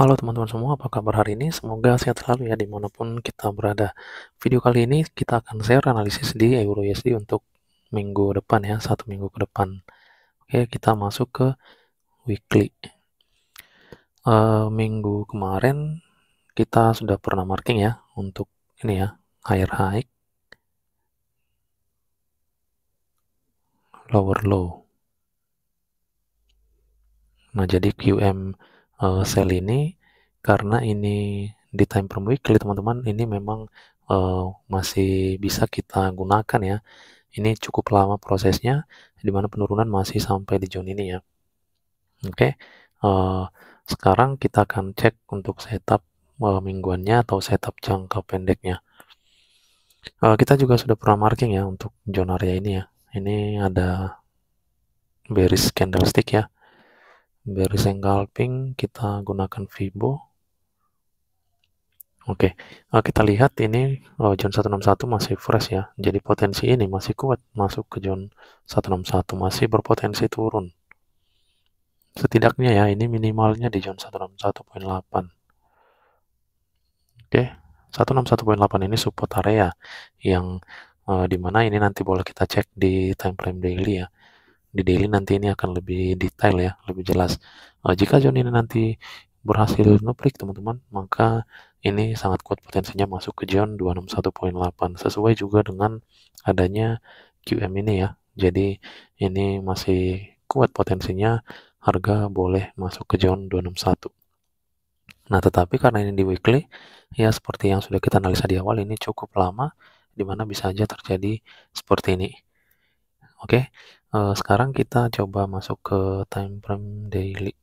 Halo teman-teman semua, apa kabar hari ini? Semoga sehat selalu ya dimanapun kita berada. Video kali ini kita akan share analisis di Euro USD untuk minggu depan ya, satu minggu ke depan. Oke, kita masuk ke weekly. Uh, minggu kemarin kita sudah pernah marking ya untuk ini ya, higher high, lower low. Nah, jadi QM uh, eh, sel ini karena ini di time per weekly teman-teman ini memang uh, masih bisa kita gunakan ya ini cukup lama prosesnya di mana penurunan masih sampai di zone ini ya oke okay. uh, eh, sekarang kita akan cek untuk setup uh, mingguannya atau setup jangka pendeknya uh, kita juga sudah pernah marking ya untuk zone area ini ya ini ada bearish candlestick ya bearish engulfing kita gunakan Fibo Oke, okay. Ah, kita lihat ini oh, John 161 masih fresh ya. Jadi potensi ini masih kuat masuk ke John 161, masih berpotensi turun. Setidaknya ya, ini minimalnya di satu 161.8. Oke, okay. 161.8 ini support area yang uh, eh, dimana ini nanti boleh kita cek di time frame daily ya. Di daily nanti ini akan lebih detail ya, lebih jelas. Uh, jika John ini nanti berhasil ngeplik teman-teman, maka ini sangat kuat potensinya masuk ke zone 261.8 sesuai juga dengan adanya QM ini ya. Jadi ini masih kuat potensinya harga boleh masuk ke zone 261. Nah, tetapi karena ini di weekly, ya seperti yang sudah kita analisa di awal ini cukup lama dimana bisa aja terjadi seperti ini. Oke. Eh, sekarang kita coba masuk ke time frame daily.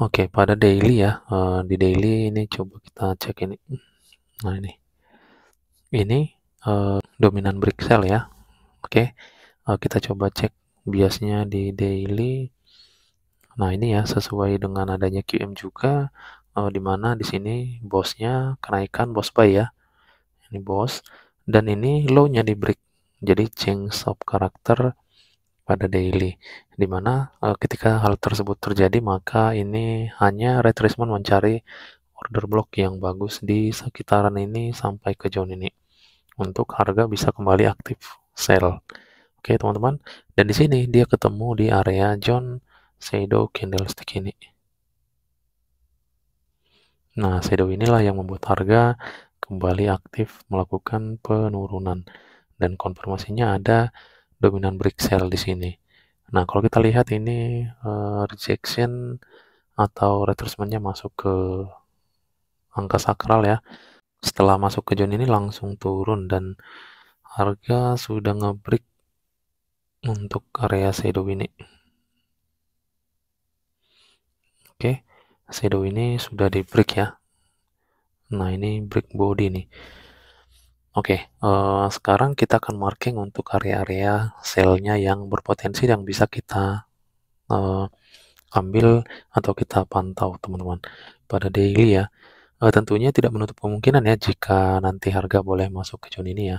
Oke, pada daily ya. Uh, di daily ini coba kita cek ini. Nah, ini. Ini uh, dominan break sell ya. Oke. Uh, kita coba cek biasanya di daily. Nah, ini ya sesuai dengan adanya QM juga uh, di mana di sini bosnya kenaikan bos buy ya. Ini bos dan ini low-nya di break. Jadi change of character pada daily, dimana uh, eh, ketika hal tersebut terjadi maka ini hanya retracement mencari order block yang bagus di sekitaran ini sampai ke zone ini untuk harga bisa kembali aktif sell. Oke teman-teman, dan di sini dia ketemu di area john shadow candlestick ini. Nah, shadow inilah yang membuat harga kembali aktif melakukan penurunan dan konfirmasinya ada dominan break sell di sini. Nah, kalau kita lihat ini uh, rejection atau retracement-nya masuk ke angka sakral ya. Setelah masuk ke zone ini langsung turun dan harga sudah nge-break untuk area shadow ini. Oke, shadow ini sudah di break ya. Nah, ini break body nih. Oke, uh, sekarang kita akan marking untuk area-area selnya yang berpotensi yang bisa kita, uh, ambil atau kita pantau teman-teman pada daily ya, uh, tentunya tidak menutup kemungkinan ya jika nanti harga boleh masuk ke zone ini ya.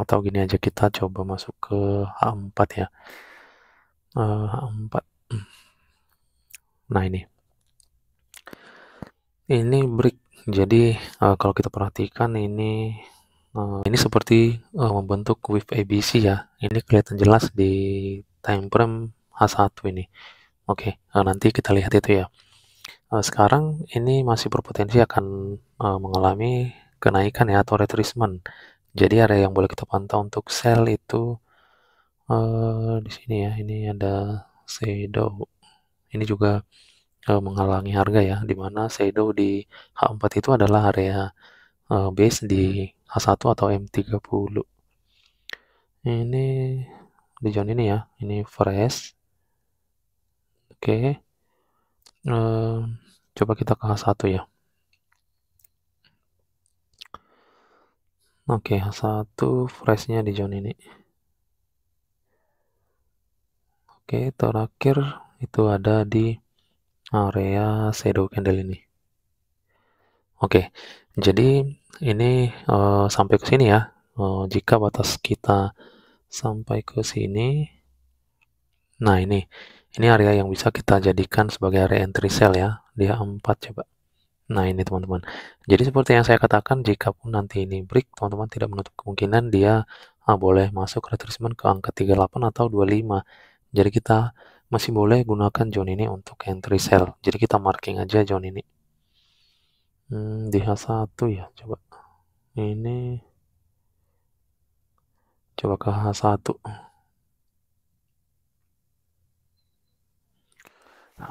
Atau gini aja kita coba masuk ke H4 ya, Uh, H4, hmm. nah ini. Ini break jadi uh, kalau kita perhatikan ini uh, ini seperti uh, membentuk wave ABC ya. Ini kelihatan jelas di time frame H1 ini. Oke, okay, uh, nanti kita lihat itu ya. Uh, sekarang ini masih berpotensi akan uh, mengalami kenaikan ya atau retracement. Jadi area yang boleh kita pantau untuk sell itu uh, di sini ya. Ini ada shadow. Ini juga e, menghalangi harga ya, di mana shadow di H4 itu adalah area e, base di H1 hmm. atau M30. Ini di zone ini ya, ini fresh. Oke. Okay. Eh, e, coba kita ke H1 ya. Oke, okay, H1 freshnya di zone ini. Oke, okay, terakhir itu ada di area shadow candle ini. Oke, jadi ini uh, sampai ke sini ya. Uh, jika batas kita sampai ke sini, nah ini, ini area yang bisa kita jadikan sebagai area entry sell ya. Dia 4 coba. Nah ini teman-teman. Jadi seperti yang saya katakan, jika pun nanti ini break, teman-teman tidak menutup kemungkinan dia uh, boleh masuk retracement ke angka 38 atau 25. Jadi kita masih boleh gunakan zone ini untuk entry sell. Jadi kita marking aja zone ini. Hmm, di H1 ya, coba. Ini coba ke H1.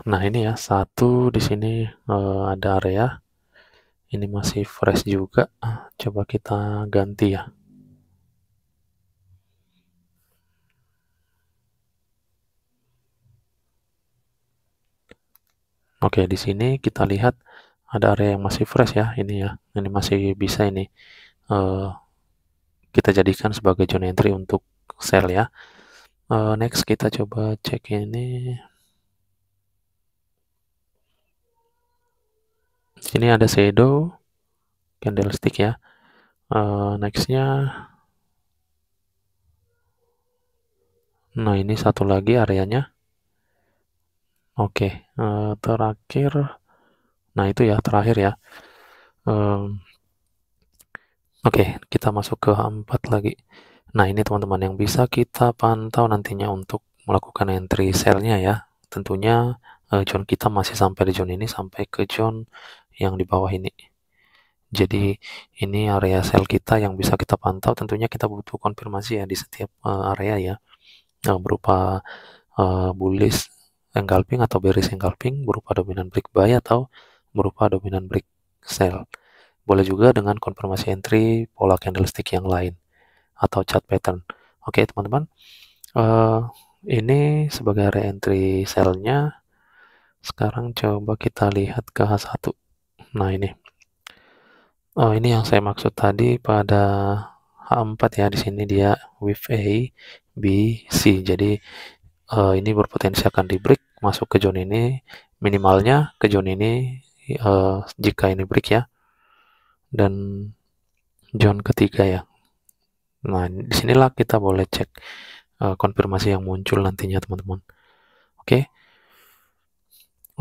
Nah, ini ya, satu di sini uh, ada area. Ini masih fresh juga. Coba kita ganti ya. Oke, di sini kita lihat ada area yang masih fresh ya, ini ya. Ini masih bisa ini uh, kita jadikan sebagai zone entry untuk sell ya. Uh, next kita coba cek ini. Sini ada shadow candlestick ya. Uh, nextnya, nah ini satu lagi areanya. Oke, uh, terakhir nah itu ya, terakhir ya, oke, kita masuk ke H4 lagi. Nah, ini teman-teman yang bisa kita pantau nantinya untuk melakukan entry sell-nya ya. Tentunya, uh, eh, zone kita masih sampai di john ini sampai ke john yang di bawah ini. Jadi ini area sell kita yang bisa kita pantau, tentunya kita butuh konfirmasi ya di setiap, uh, area ya, Nah, berupa, uh, bullish engulfing atau bearish engulfing berupa dominan break buy atau berupa dominan break sell. Boleh juga dengan konfirmasi entry pola candlestick yang lain atau chart pattern. Oke teman-teman, uh, ini sebagai re-entry sell-nya. Sekarang coba kita lihat ke H1. Nah ini, oh, ini yang saya maksud tadi pada H4 ya di sini dia with A, B, C. Jadi uh, ini berpotensi akan di break masuk ke zone ini minimalnya ke zone ini uh, jika ini break ya dan zone ketiga ya nah disinilah kita boleh cek uh, konfirmasi yang muncul nantinya teman-teman oke okay?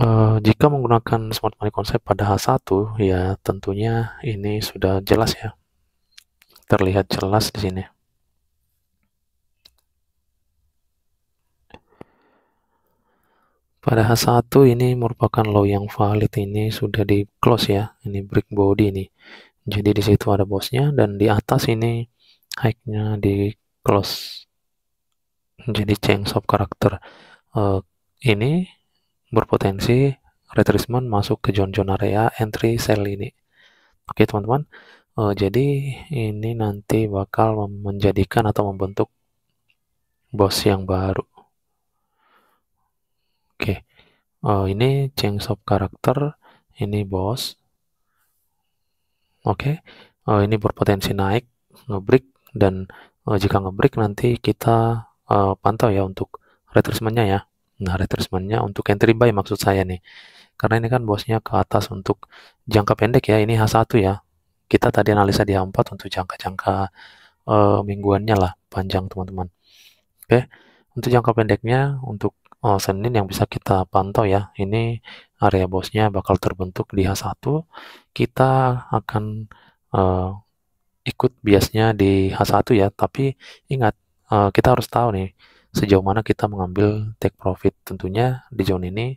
Uh, jika menggunakan smart money konsep pada H1 ya tentunya ini sudah jelas ya terlihat jelas di sini Pada H1 ini merupakan low yang valid ini sudah di close ya. Ini break body ini. Jadi di situ ada bosnya dan di atas ini high-nya di close. Jadi change of karakter uh, eh, ini berpotensi retracement masuk ke zone-zone area entry sell ini. Oke teman-teman, uh, jadi ini nanti bakal menjadikan atau membentuk bos yang baru. Oke, uh, ini change of character, ini bos. Oke, uh, ini berpotensi naik, ngebreak, dan uh, jika ngebreak nanti kita uh, pantau ya untuk retracementnya ya. Nah, retracementnya untuk entry buy maksud saya nih. Karena ini kan bosnya ke atas untuk jangka pendek ya, ini H1 ya. Kita tadi analisa di H4 untuk jangka-jangka uh, mingguannya lah, panjang teman-teman. Oke, untuk jangka pendeknya, untuk uh, Senin yang bisa kita pantau ya. Ini area bosnya bakal terbentuk di H1. Kita akan uh, ikut biasnya di H1 ya, tapi ingat uh, kita harus tahu nih sejauh mana kita mengambil take profit. Tentunya di zone ini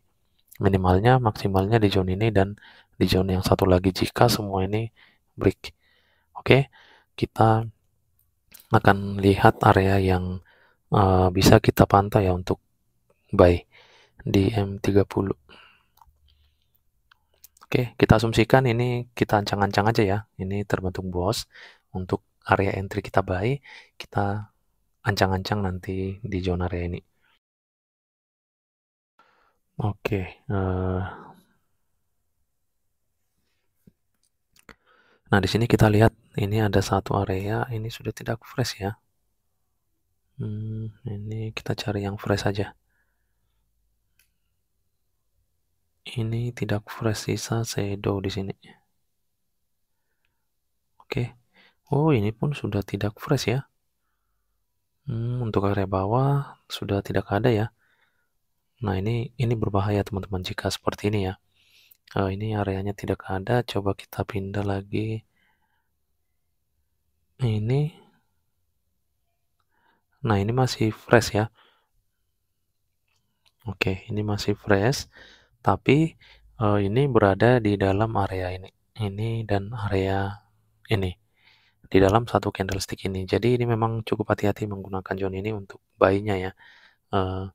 minimalnya, maksimalnya di zone ini dan di zone yang satu lagi jika semua ini break. Oke, kita akan lihat area yang uh, bisa kita pantau ya untuk by di M30 Oke, kita asumsikan ini kita ancang-ancang aja ya. Ini terbentuk bos untuk area entry kita buy, kita ancang-ancang nanti di zona area ini. Oke. Uh, nah, di sini kita lihat ini ada satu area, ini sudah tidak fresh ya. Hmm, ini kita cari yang fresh aja. ini tidak fresh sisa shadow di sini. Oke. Oh, ini pun sudah tidak fresh ya. Hmm, untuk area bawah sudah tidak ada ya. Nah, ini ini berbahaya teman-teman jika seperti ini ya. Uh, ini areanya tidak ada, coba kita pindah lagi. Ini. Nah, ini masih fresh ya. Oke, ini masih fresh tapi uh, ini berada di dalam area ini ini dan area ini di dalam satu candlestick ini jadi ini memang cukup hati-hati menggunakan zone ini untuk bayinya ya uh,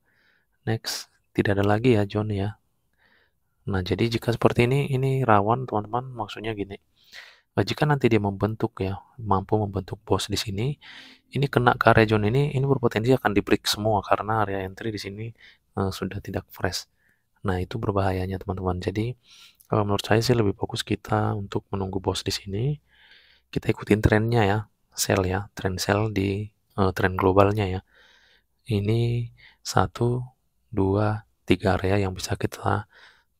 next tidak ada lagi ya zone ya nah jadi jika seperti ini ini rawan teman-teman maksudnya gini Nah, jika nanti dia membentuk ya, mampu membentuk bos di sini, ini kena ke area zone ini, ini berpotensi akan di break semua karena area entry di sini uh, sudah tidak fresh. Nah, itu berbahayanya teman-teman. Jadi, kalau menurut saya sih lebih fokus kita untuk menunggu bos di sini. Kita ikutin trennya ya, sell ya, tren sell di uh, tren globalnya ya. Ini satu, dua, tiga area yang bisa kita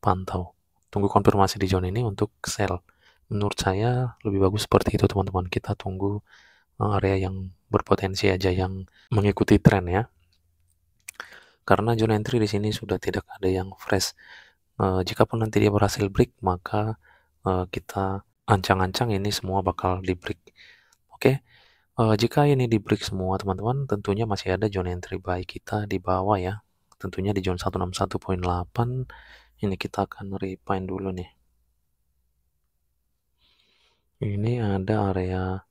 pantau. Tunggu konfirmasi di zona ini untuk sell. Menurut saya lebih bagus seperti itu teman-teman. Kita tunggu eh, area yang berpotensi aja yang mengikuti tren ya karena zona entry di sini sudah tidak ada yang fresh. E, eh, jika pun nanti dia berhasil break, maka e, kita ancang-ancang ini semua bakal di break. Oke, e, jika ini di break semua teman-teman, tentunya masih ada zone entry buy kita di bawah ya. Tentunya di zone 161.8, ini kita akan refine dulu nih. Ini ada area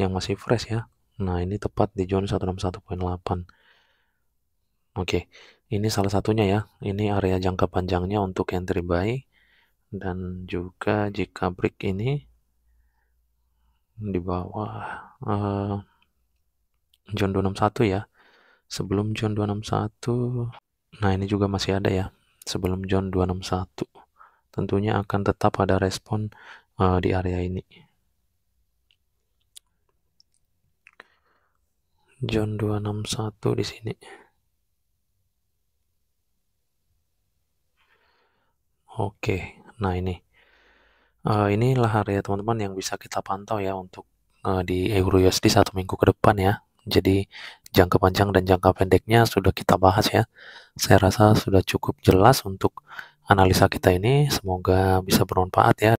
yang masih fresh ya. Nah, ini tepat di zone 161.8. Oke, ini salah satunya ya. Ini area jangka panjangnya untuk entry buy dan juga jika break ini di bawah uh, John 261 ya. Sebelum John 261, nah ini juga masih ada ya. Sebelum John 261, tentunya akan tetap ada respon uh, di area ini. John 261 di sini. Oke, nah ini, uh, eh, ini lahar teman-teman yang bisa kita pantau ya untuk, uh, di USD satu minggu ke depan ya. Jadi jangka panjang dan jangka pendeknya sudah kita bahas ya. Saya rasa sudah cukup jelas untuk analisa kita ini, semoga bisa bermanfaat ya.